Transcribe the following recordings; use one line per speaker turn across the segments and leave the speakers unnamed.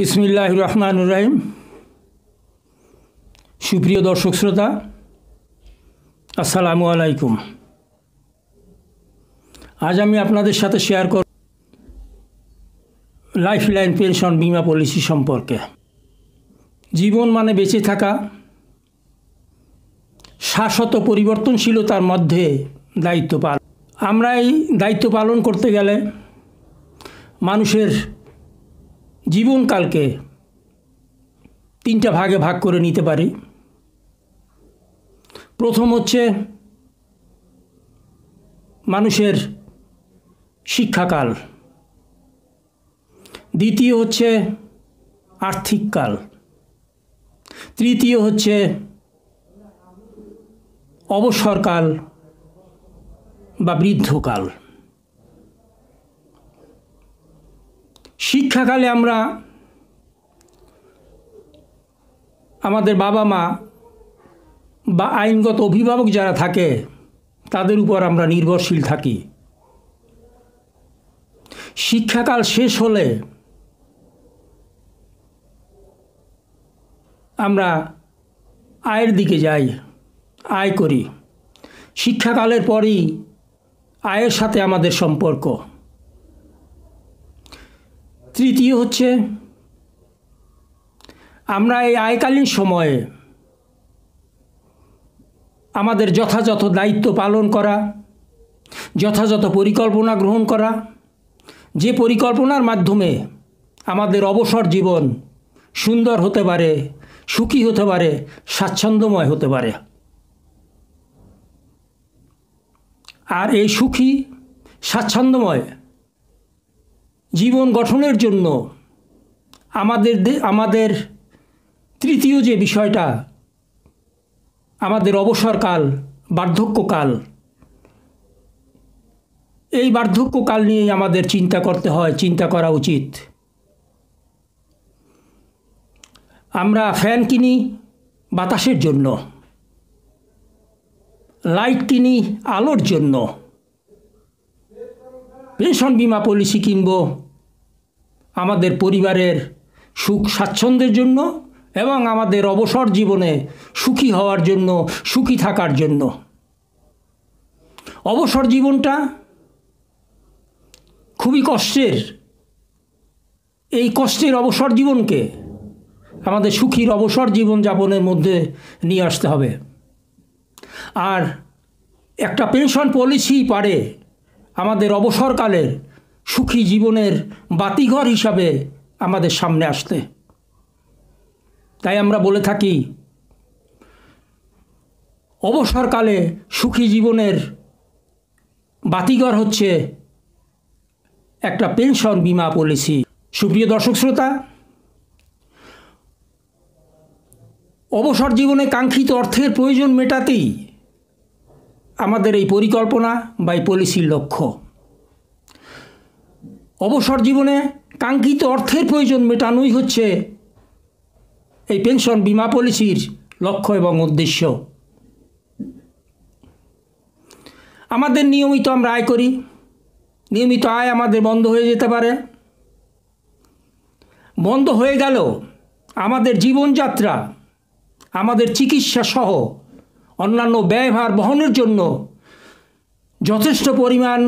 বিসমিল্লাহ রহমান রাহিম সুপ্রিয় দর্শক শ্রোতা আসসালামু আলাইকুম আজ আমি আপনাদের সাথে শেয়ার করব লাইফ লাইন পেনশন বিমা পলিসি সম্পর্কে জীবন মানে বেঁচে থাকা শাশ্বত পরিবর্তনশীলতার মধ্যে দায়িত্ব পালন আমরা এই দায়িত্ব পালন করতে গেলে মানুষের জীবনকালকে তিনটা ভাগে ভাগ করে নিতে পারি প্রথম হচ্ছে মানুষের শিক্ষাকাল দ্বিতীয় হচ্ছে আর্থিক কাল তৃতীয় হচ্ছে অবসরকাল বা বৃদ্ধকাল শিক্ষাকালে আমরা আমাদের বাবা মা বা আইনগত অভিভাবক যারা থাকে তাদের উপর আমরা নির্ভরশীল থাকি শিক্ষাকাল শেষ হলে আমরা আয়ের দিকে যাই আয় করি শিক্ষাকালের পরই আয়ের সাথে আমাদের সম্পর্ক তৃতীয় হচ্ছে আমরা এই আয়কালীন সময়ে আমাদের যথাযথ দায়িত্ব পালন করা যথাযথ পরিকল্পনা গ্রহণ করা যে পরিকল্পনার মাধ্যমে আমাদের অবসর জীবন সুন্দর হতে পারে সুখী হতে পারে স্বাচ্ছন্দ্যময় হতে পারে আর এই সুখী স্বাচ্ছন্দ্যময় জীবন গঠনের জন্য আমাদের আমাদের তৃতীয় যে বিষয়টা আমাদের অবসরকাল বার্ধক্যকাল এই বার্ধক্যকাল নিয়েই আমাদের চিন্তা করতে হয় চিন্তা করা উচিত আমরা ফ্যান কিনি বাতাসের জন্য লাইট কিনি আলোর জন্য পেনশন বিমা পলিসি কিনবো আমাদের পরিবারের সুখ স্বাচ্ছন্দ্যের জন্য এবং আমাদের অবসর জীবনে সুখী হওয়ার জন্য সুখী থাকার জন্য অবসর জীবনটা খুবই কষ্টের এই কষ্টের অবসর জীবনকে আমাদের সুখীর অবসর জীবন যাপনের মধ্যে নিয়ে আসতে হবে আর একটা পেনশন পলিসি পারে আমাদের অবসরকালের সুখী জীবনের বাতিঘর হিসাবে আমাদের সামনে আসতে তাই আমরা বলে থাকি অবসরকালে সুখী জীবনের বাতিঘর হচ্ছে একটা পেনশন বিমা পলিসি সুপ্রিয় দর্শক শ্রোতা অবসর জীবনে কাঙ্ক্ষিত অর্থের প্রয়োজন মেটাতেই আমাদের এই পরিকল্পনা বা এই পলিসির লক্ষ্য অবসর জীবনে কাঙ্ক্ষিত অর্থের প্রয়োজন মেটানোই হচ্ছে এই পেনশন বিমা পলিসির লক্ষ্য এবং উদ্দেশ্য আমাদের নিয়মিত আমরা আয় করি নিয়মিত আয় আমাদের বন্ধ হয়ে যেতে পারে বন্ধ হয়ে গেল আমাদের জীবনযাত্রা আমাদের চিকিৎসা সহ অন্যান্য ব্যয়ভার বহনের জন্য যথেষ্ট পরিমাণ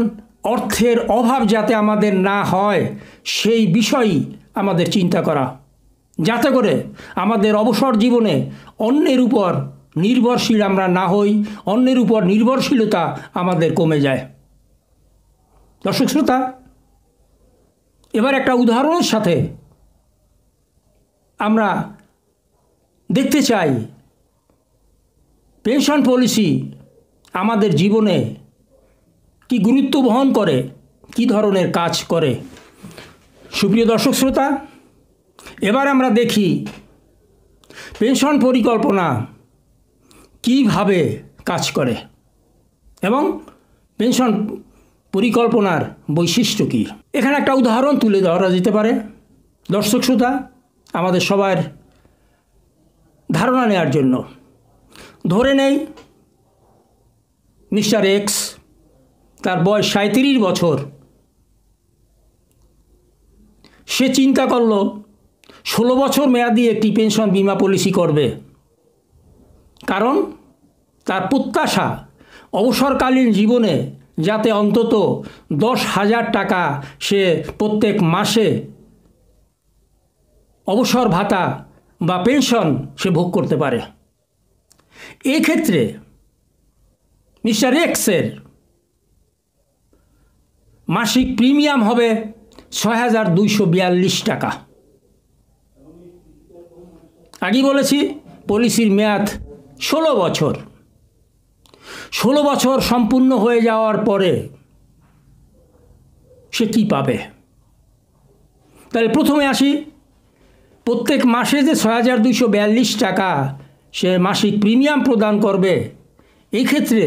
অর্থের অভাব যাতে আমাদের না হয় সেই বিষয়ই আমাদের চিন্তা করা যাতে করে আমাদের অবসর জীবনে অন্যের উপর নির্ভরশীল আমরা না হই অন্যের উপর নির্ভরশীলতা আমাদের কমে যায় দর্শক শ্রোতা এবার একটা উদাহরণের সাথে আমরা দেখতে চাই পেনশন পলিসি আমাদের জীবনে কি গুরুত্ব বহন করে কি ধরনের কাজ করে সুপ্রিয় দর্শক শ্রোতা এবার আমরা দেখি পেনশন পরিকল্পনা কিভাবে কাজ করে এবং পেনশন পরিকল্পনার বৈশিষ্ট্য কী এখানে একটা উদাহরণ তুলে ধরা যেতে পারে দর্শক শ্রোতা আমাদের সবার ধারণা নেওয়ার জন্য ধরে নেই মিস্টার এক্স তার বয়স সাঁত্রিশ বছর সে চিন্তা করল ষোলো বছর মেয়াদি একটি পেনশন বিমা পলিসি করবে কারণ তার প্রত্যাশা অবসরকালীন জীবনে যাতে অন্তত দশ হাজার টাকা সে প্রত্যেক মাসে অবসর ভাতা বা পেনশন সে ভোগ করতে পারে এক্ষেত্রে মিস্টার এক্সের মাসিক প্রিমিয়াম হবে ছয় হাজার দুইশো বিয়াল্লিশ টাকা আগেই বলেছি পলিসির মেয়াদ ষোলো বছর ষোলো বছর সম্পূর্ণ হয়ে যাওয়ার পরে সে কি পাবে তাহলে প্রথমে আসি প্রত্যেক মাসে যে ছয় হাজার দুইশো বিয়াল্লিশ টাকা সে মাসিক প্রিমিয়াম প্রদান করবে এই ক্ষেত্রে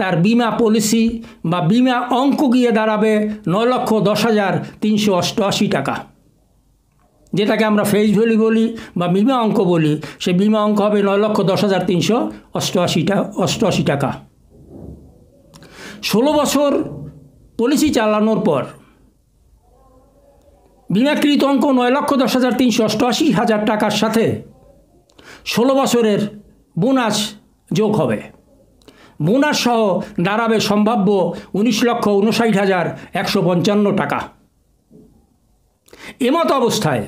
তার বিমা পলিসি বা বিমা অঙ্ক গিয়ে দাঁড়াবে ন লক্ষ দশ হাজার তিনশো অষ্টআশি টাকা যেটাকে আমরা ফেস ভ্যালু বলি বা বিমা অঙ্ক বলি সে বিমা অঙ্ক হবে নয় লক্ষ দশ হাজার তিনশো অষ্টআশিটা অষ্টআশি টাকা ষোলো বছর পলিসি চালানোর পর বিমাকৃত অঙ্ক নয় লক্ষ দশ হাজার তিনশো অষ্টআশি হাজার টাকার সাথে ষোলো বছরের বোনাস যোগ হবে সহ দাঁড়াবে সম্ভাব্য উনিশ লক্ষ উনষাট হাজার একশো পঞ্চান্ন টাকা এমত অবস্থায়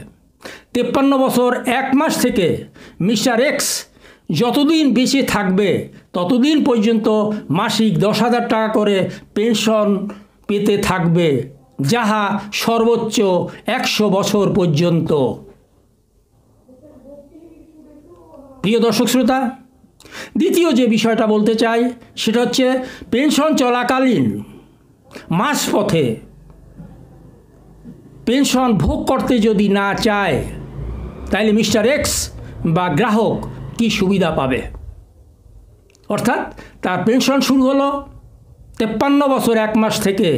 তেপ্পান্ন বছর এক মাস থেকে মিস্টার এক্স যতদিন বেঁচে থাকবে ততদিন পর্যন্ত মাসিক দশ হাজার টাকা করে পেনশন পেতে থাকবে যাহা সর্বোচ্চ একশো বছর পর্যন্ত প্রিয় দর্শক শ্রোতা দ্বিতীয় যে বিষয়টা বলতে চাই সেটা হচ্ছে পেনশন চলাকালীন মাস পথে পেনশন ভোগ করতে যদি না চায় তাহলে মিস্টার এক্স বা গ্রাহক কি সুবিধা পাবে অর্থাৎ তার পেনশন শুরু হলো তেপ্পান্ন বছর এক মাস থেকে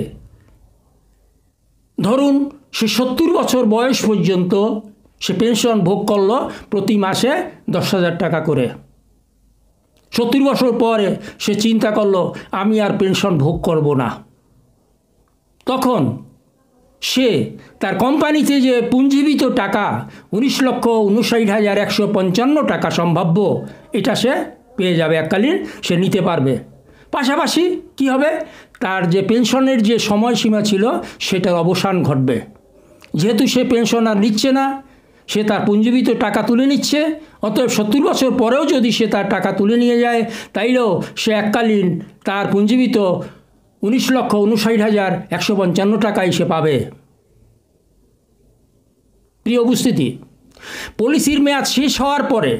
ধরুন সে সত্তর বছর বয়স পর্যন্ত সে পেনশন ভোগ করলো প্রতি মাসে দশ হাজার টাকা করে সত্তর বছর পরে সে চিন্তা করলো আমি আর পেনশন ভোগ করব না তখন সে তার কোম্পানিতে যে পুঞ্জীবিত টাকা উনিশ লক্ষ উনষাট হাজার একশো পঞ্চান্ন টাকা সম্ভাব্য এটা সে পেয়ে যাবে এককালীন সে নিতে পারবে পাশাপাশি কি হবে তার যে পেনশনের যে সময়সীমা ছিল সেটার অবসান ঘটবে যেহেতু সে পেনশন আর নিচ্ছে না সে তার পুঞ্জীবিত টাকা তুলে নিচ্ছে অতএব সত্তর বছর পরেও যদি সে তার টাকা তুলে নিয়ে যায় তাইলেও সে এককালীন তার পুঞ্জীবিত উনিশ লক্ষ উনষাট হাজার একশো পঞ্চান্ন টাকাই সে পাবে প্রিয় উপস্থিতি পলিসির মেয়াদ শেষ হওয়ার পরে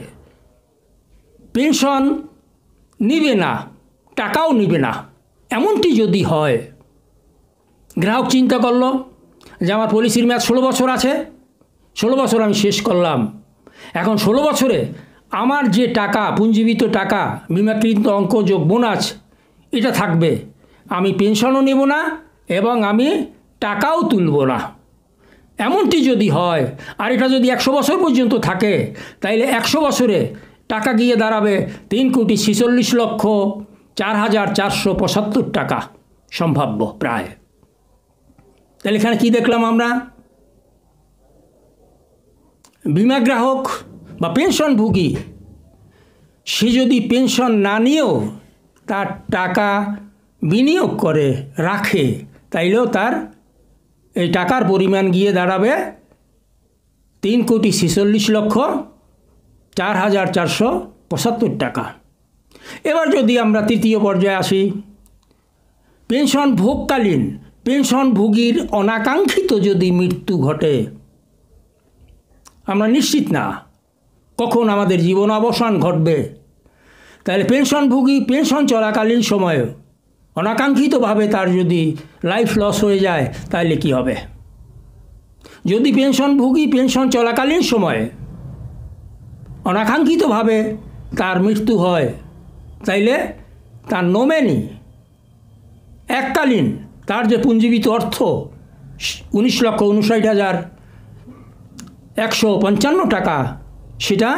পেনশন নিবে না টাকাও নিবে না এমনটি যদি হয় গ্রাহক চিন্তা করলো যে আমার পলিসির মেয়াদ ষোলো বছর আছে ষোলো বছর আমি শেষ করলাম এখন ষোলো বছরে আমার যে টাকা পুঞ্জীবিত টাকা বিমাকৃত অঙ্ক যোগ বোনাস এটা থাকবে আমি পেনশনও নেব না এবং আমি টাকাও তুলব না এমনটি যদি হয় আর এটা যদি একশো বছর পর্যন্ত থাকে তাইলে একশো বছরে টাকা গিয়ে দাঁড়াবে তিন কোটি ছিচল্লিশ লক্ষ চার হাজার চারশো পঁচাত্তর টাকা সম্ভাব্য প্রায় তাহলে এখানে কী দেখলাম আমরা বিমা গ্রাহক বা পেনশনভোগী সে যদি পেনশন না নিয়েও তার টাকা বিনিয়োগ করে রাখে তাইলেও তার এই টাকার পরিমাণ গিয়ে দাঁড়াবে তিন কোটি ছেচল্লিশ লক্ষ চার হাজার চারশো পঁচাত্তর টাকা এবার যদি আমরা তৃতীয় পর্যায়ে আসি পেনশন ভোগকালীন পেনশনভোগীর অনাকাঙ্ক্ষিত যদি মৃত্যু ঘটে আমরা নিশ্চিত না কখন আমাদের জীবন অবসান ঘটবে তাহলে পেনশনভোগী পেনশন চলাকালীন সময়ে অনাকাঙ্ক্ষিতভাবে তার যদি লাইফ লস হয়ে যায় তাহলে কি হবে যদি পেনশনভোগী পেনশন চলাকালীন সময়ে অনাকাঙ্ক্ষিতভাবে তার মৃত্যু হয় তাইলে তার নোমেনি এককালীন তার যে পুঞ্জীবিত অর্থ উনিশ লক্ষ উনষাট হাজার একশো পঞ্চান্ন টাকা সেটা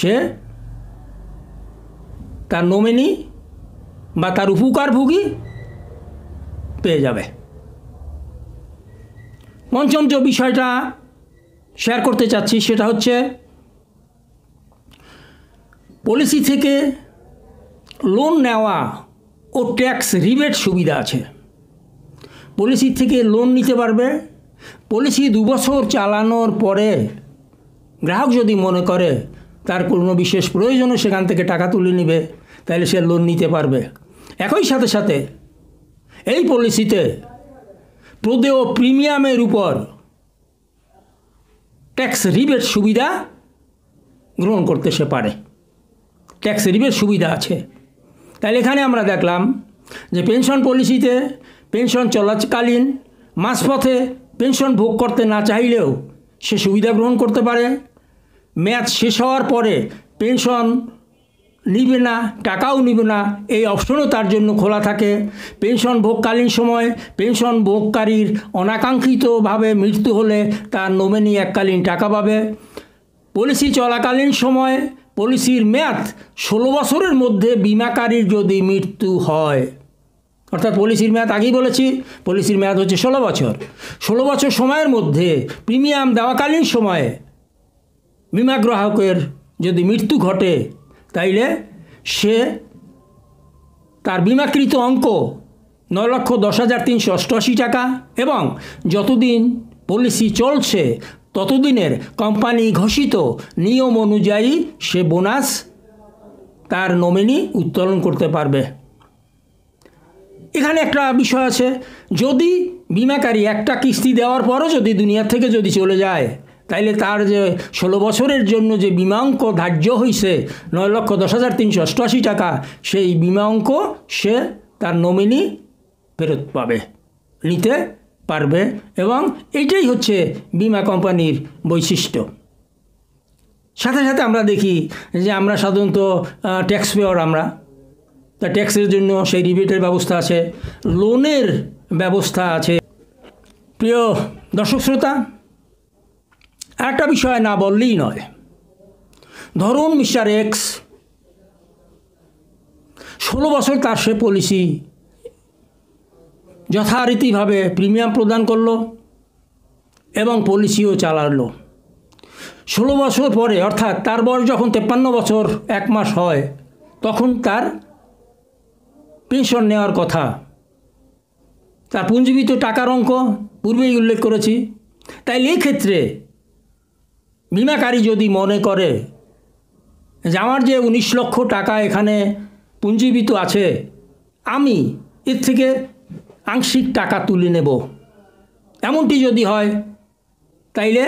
সে তার নমিনি বা তার উপকারভোগী পেয়ে যাবে পঞ্চম যে বিষয়টা শেয়ার করতে চাচ্ছি সেটা হচ্ছে পলিসি থেকে লোন নেওয়া ও ট্যাক্স রিবেট সুবিধা আছে পলিসি থেকে লোন নিতে পারবে পলিসি দুবছর চালানোর পরে গ্রাহক যদি মনে করে তার কোনো বিশেষ প্রয়োজনে সেখান থেকে টাকা তুলে নিবে তাহলে সে লোন নিতে পারবে একই সাথে সাথে এই পলিসিতে প্রদেয় প্রিমিয়ামের উপর ট্যাক্স রিবেট সুবিধা গ্রহণ করতে সে পারে ট্যাক্স রিবেট সুবিধা আছে তাহলে এখানে আমরা দেখলাম যে পেনশন পলিসিতে পেনশন চলাকালীন মাঝপথে পেনশন ভোগ করতে না চাইলেও সে সুবিধা গ্রহণ করতে পারে ম্যাচ শেষ হওয়ার পরে পেনশন নিবে না টাকাও নিবে না এই অপশনও তার জন্য খোলা থাকে পেনশন ভোগকালীন সময় পেনশন ভোগকারীর অনাকাঙ্ক্ষিতভাবে মৃত্যু হলে তার নমিনি এককালীন টাকা পাবে পলিসি চলাকালীন সময় পলিসির ম্যাথ ষোলো বছরের মধ্যে বিমাকারীর যদি মৃত্যু হয় অর্থাৎ পলিসির মেয়াদ আগেই বলেছি পলিসির মেয়াদ হচ্ছে ষোলো বছর ষোলো বছর সময়ের মধ্যে প্রিমিয়াম দেওয়াকালীন সময়ে বিমা গ্রাহকের যদি মৃত্যু ঘটে তাইলে সে তার বিমাকৃত অঙ্ক ন লক্ষ দশ হাজার তিনশো অষ্টআশি টাকা এবং যতদিন পলিসি চলছে ততদিনের কোম্পানি ঘোষিত নিয়ম অনুযায়ী সে বোনাস তার নমিনি উত্তোলন করতে পারবে এখানে একটা বিষয় আছে যদি বিমাকারী একটা কিস্তি দেওয়ার পরও যদি দুনিয়া থেকে যদি চলে যায় তাইলে তার যে ষোলো বছরের জন্য যে বিমা অঙ্ক ধার্য হয়েছে নয় লক্ষ দশ হাজার তিনশো অষ্টআশি টাকা সেই বিমা অঙ্ক সে তার নমিনি ফেরত পাবে নিতে পারবে এবং এটাই হচ্ছে বিমা কোম্পানির বৈশিষ্ট্য সাথে সাথে আমরা দেখি যে আমরা সাধারণত ট্যাক্স পেয়ার আমরা তা ট্যাক্সের জন্য সেই রিবেটের ব্যবস্থা আছে লোনের ব্যবস্থা আছে প্রিয় দর্শক শ্রোতা একটা বিষয় না বললেই নয় ধরুন মিস্টার এক্স ষোলো বছর তার সে পলিসি যথারীতিভাবে প্রিমিয়াম প্রদান করলো এবং পলিসিও চালালো ষোলো বছর পরে অর্থাৎ তার বয়স যখন তেপ্পান্ন বছর এক মাস হয় তখন তার পেনশন নেওয়ার কথা তার পুঞ্জীবিত টাকার অঙ্ক পূর্বেই উল্লেখ করেছি তাই এই ক্ষেত্রে বিমাকারী যদি মনে করে যে আমার যে উনিশ লক্ষ টাকা এখানে পুঞ্জীবিত আছে আমি এর থেকে আংশিক টাকা তুলে নেব এমনটি যদি হয় তাইলে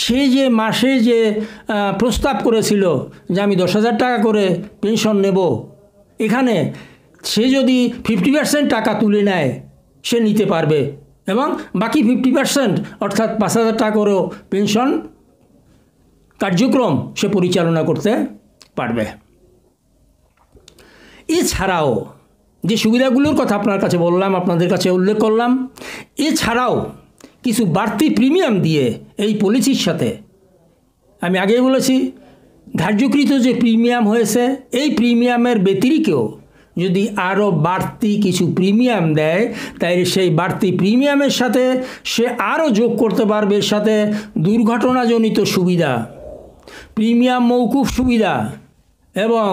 সে যে মাসে যে প্রস্তাব করেছিল যে আমি দশ হাজার টাকা করে পেনশন নেব এখানে সে যদি ফিফটি পার্সেন্ট টাকা তুলে নেয় সে নিতে পারবে এবং বাকি ফিফটি পার্সেন্ট অর্থাৎ পাঁচ হাজার টাকা করেও পেনশন কার্যক্রম সে পরিচালনা করতে পারবে এছাড়াও যে সুবিধাগুলোর কথা আপনার কাছে বললাম আপনাদের কাছে উল্লেখ করলাম এছাড়াও কিছু বাড়তি প্রিমিয়াম দিয়ে এই পলিসির সাথে আমি আগেই বলেছি ধার্যকৃত যে প্রিমিয়াম হয়েছে এই প্রিমিয়ামের ব্যতিরিকেও যদি আরও বাড়তি কিছু প্রিমিয়াম দেয় তাই সেই বাড়তি প্রিমিয়ামের সাথে সে আরও যোগ করতে পারবে এর সাথে দুর্ঘটনাজনিত সুবিধা প্রিমিয়াম মৌকুফ সুবিধা এবং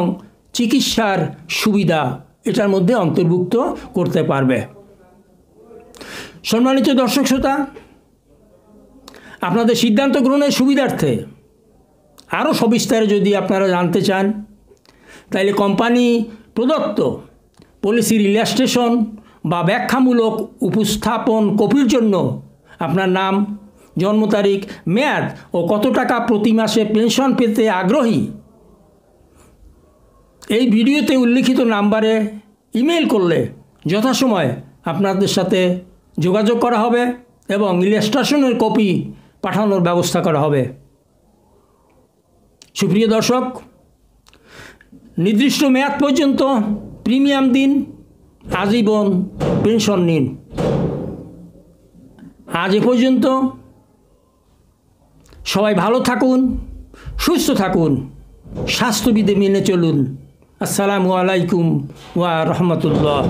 চিকিৎসার সুবিধা এটার মধ্যে অন্তর্ভুক্ত করতে পারবে সম্মানিত দর্শক শ্রোতা আপনাদের সিদ্ধান্ত গ্রহণের সুবিধার্থে আরও সবিস্তারে যদি আপনারা জানতে চান তাইলে কোম্পানি প্রদত্ত পলিসির ইলাস্ট্রেশন বা ব্যাখ্যামূলক উপস্থাপন কপির জন্য আপনার নাম জন্ম তারিখ মেয়াদ ও কত টাকা প্রতি মাসে পেনশন পেতে আগ্রহী এই ভিডিওতে উল্লিখিত নাম্বারে ইমেল করলে যথাসময়ে আপনাদের সাথে যোগাযোগ করা হবে এবং ইলাস্ট্রেশনের কপি পাঠানোর ব্যবস্থা করা হবে সুপ্রিয় দর্শক নির্দিষ্ট মেয়াদ পর্যন্ত প্রিমিয়াম দিন আজীবন পেনশন নিন আজ এ পর্যন্ত সবাই ভালো থাকুন সুস্থ থাকুন স্বাস্থ্যবিধি মেনে চলুন আসসালামু আলাইকুম ওয়া রহমতুল্লাহ